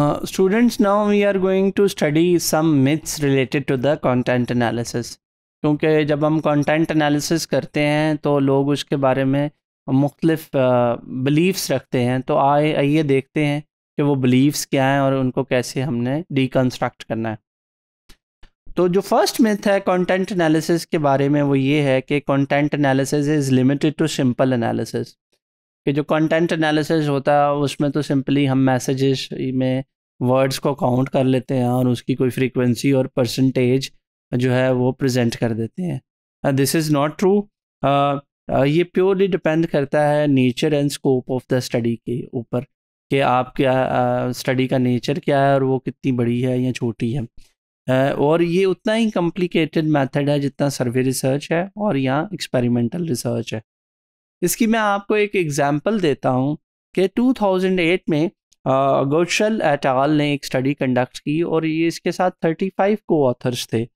Students now we are going to study some myths related to the content analysis क्योंकि जब हम content analysis करते हैं तो लोग उसके बारे में मुख्तलिफ बिलीव्स uh, रखते हैं तो आए आइए देखते हैं कि वो बिलीव्स क्या हैं और उनको कैसे हमने डिकन्स्ट्रक्ट करना है तो जो फर्स्ट मिथ है कंटेंट एनालिसिस के बारे में वो ये है कि content analysis is limited to simple analysis कि जो कंटेंट एनालिसिस होता है उसमें तो सिंपली हम मैसेजेस में वर्ड्स को काउंट कर लेते हैं और उसकी कोई फ्रीक्वेंसी और परसेंटेज जो है वो प्रेजेंट कर देते हैं दिस इज़ नॉट ट्रू ये प्योरली डिपेंड करता है nature and scope of the study के ऊपर कि आप क्या स्टडी uh, का नेचर क्या है और वो कितनी बड़ी है या छोटी है uh, और ये उतना ही कॉम्प्लिकेटेड मेथड है जितना सर्वे रिसर्च है और यहाँ एक्सपेरिमेंटल रिसर्च है इसकी मैं आपको एक एग्ज़ाम्पल देता हूँ कि 2008 में गौशल एटाल ने एक स्टडी कंडक्ट की और ये इसके साथ 35 को ऑथर्स थे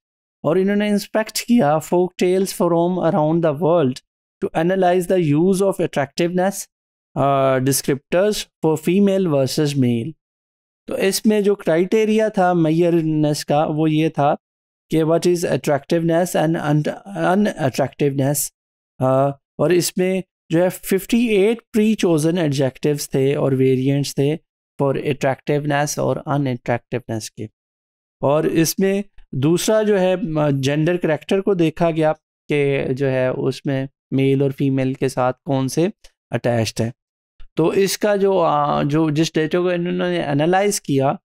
और इन्होंने इंस्पेक्ट किया folk tales from around the world to analyse the use of attractiveness descriptors for female versus male तो इसमें जो क्राइटेरिया था मैयरनेस का वो ये था कि what is attractiveness and unattractiveness और इसमें जो है fifty eight pre chosen adjectives थे और वेरियंट्स थे फॉर एट्रैक्टिवनेस और अन एट्रैक्टिवनेस के और इसमें दूसरा जो है जेंडर करेक्टर को देखा गया कि जो है उसमें मेल और फीमेल के साथ कौन से अटैच्ड है तो इसका जो जो जिस डेटा को इन्होंने एनालाइज किया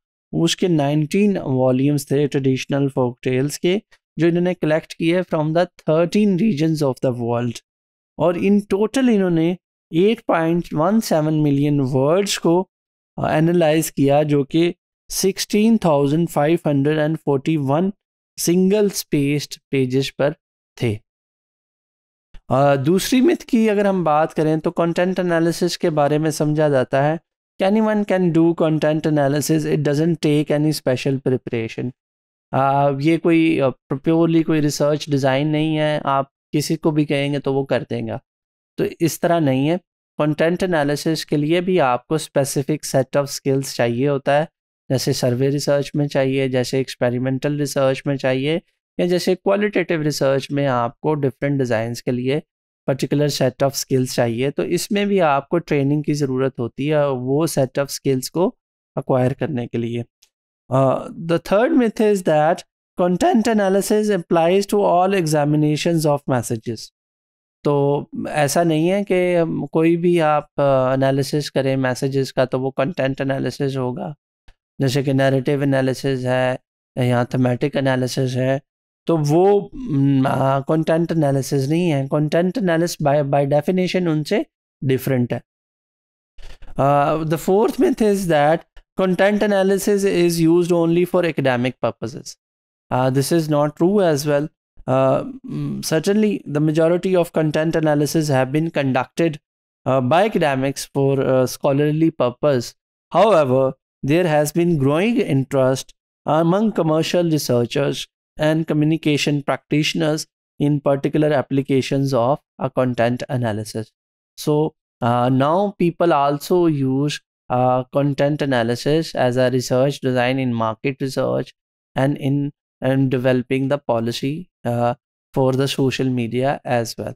उसके 19 वॉल्यूम्स थे ट्रेडिशनल फोक टेल्स के जो इन्होंने कलेक्ट किए from the 13 regions of the world और इन टोटल इन्होंने 8.17 मिलियन वर्ड्स को एनालाइज uh, किया जो कि 16,541 सिंगल स्पेस्ड पेजेस पर थे uh, दूसरी मिथ की अगर हम बात करें तो कंटेंट एनालिसिस के बारे में समझा जाता है any one can do content analysis it doesn't take any special preparation ये कोई प्योरली uh, कोई रिसर्च डिज़ाइन नहीं है आप किसी को भी कहेंगे तो वो कर देगा तो इस तरह नहीं है कंटेंट एनालिसिस के लिए भी आपको स्पेसिफिक सेट ऑफ स्किल्स चाहिए होता है जैसे सर्वे रिसर्च में चाहिए जैसे एक्सपेरिमेंटल रिसर्च में चाहिए या जैसे क्वालिटेटिव रिसर्च में आपको डिफरेंट डिज़ाइंस के लिए पर्टिकुलर सेट ऑफ स्किल्स चाहिए तो इसमें भी आपको ट्रेनिंग की ज़रूरत होती है वो सेट ऑफ स्किल्स को अक्वायर करने के लिए the third myth is that content analysis applies to all examination of messages तो ऐसा नहीं है कि कोई भी आप एनालिसिस करें मैसेजेस का तो वो कंटेंट एनालिसिस होगा जैसे कि नैरेटिव एनालिसिस है या थमेटिक एनालिसिस है तो वो कंटेंट एनालिसिस नहीं है content analysis by by definition उनसे डिफरेंट है the fourth myth is that content analysis is used only for academic purposes Uh, this is not true as well. Uh, mm, certainly, the majority of content analysis have been conducted uh, by academics for uh, scholarly purpose. However, there has been growing interest among commercial researchers and communication practitioners in particular applications of a content analysis. So uh, now people also use content analysis as a research design in market research and in and developing the policy uh, for the social media as well